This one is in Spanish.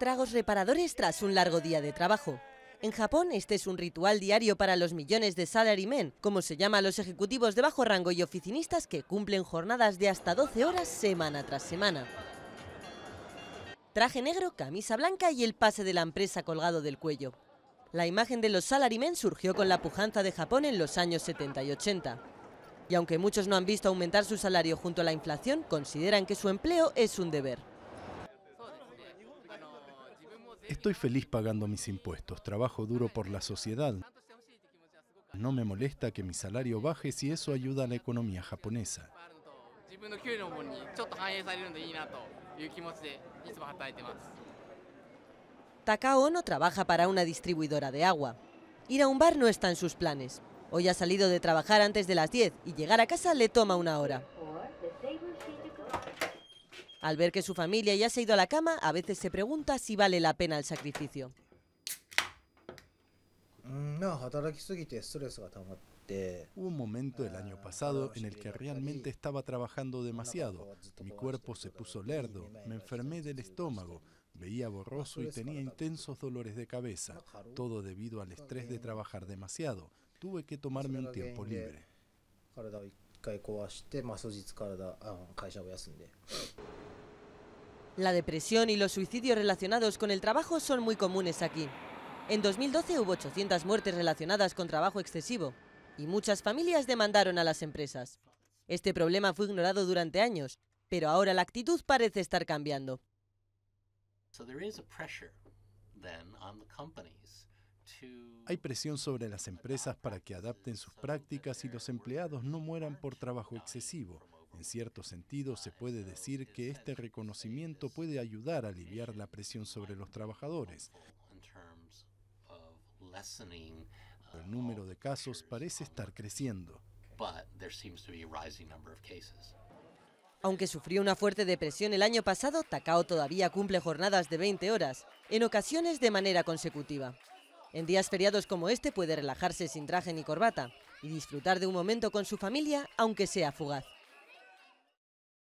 Tragos reparadores tras un largo día de trabajo. En Japón, este es un ritual diario para los millones de salarymen, como se llama a los ejecutivos de bajo rango y oficinistas que cumplen jornadas de hasta 12 horas semana tras semana. Traje negro, camisa blanca y el pase de la empresa colgado del cuello. La imagen de los salarymen surgió con la pujanza de Japón en los años 70 y 80. Y aunque muchos no han visto aumentar su salario junto a la inflación, consideran que su empleo es un deber. Estoy feliz pagando mis impuestos, trabajo duro por la sociedad. No me molesta que mi salario baje si eso ayuda a la economía japonesa. Takao no trabaja para una distribuidora de agua. Ir a un bar no está en sus planes. Hoy ha salido de trabajar antes de las 10 y llegar a casa le toma una hora. Al ver que su familia ya se ha ido a la cama, a veces se pregunta si vale la pena el sacrificio. Mm, Hubo un momento el año pasado en el que realmente estaba trabajando demasiado. Mi cuerpo se puso lerdo, me enfermé del estómago, veía borroso y tenía intensos dolores de cabeza, todo debido al estrés de trabajar demasiado. Tuve que tomarme un tiempo libre. La depresión y los suicidios relacionados con el trabajo son muy comunes aquí. En 2012 hubo 800 muertes relacionadas con trabajo excesivo y muchas familias demandaron a las empresas. Este problema fue ignorado durante años, pero ahora la actitud parece estar cambiando. Hay presión sobre las empresas para que adapten sus prácticas y los empleados no mueran por trabajo excesivo. En cierto sentido, se puede decir que este reconocimiento puede ayudar a aliviar la presión sobre los trabajadores. Uh, el número de casos parece estar creciendo. Aunque sufrió una fuerte depresión el año pasado, Takao todavía cumple jornadas de 20 horas, en ocasiones de manera consecutiva. En días feriados como este puede relajarse sin traje ni corbata y disfrutar de un momento con su familia, aunque sea fugaz.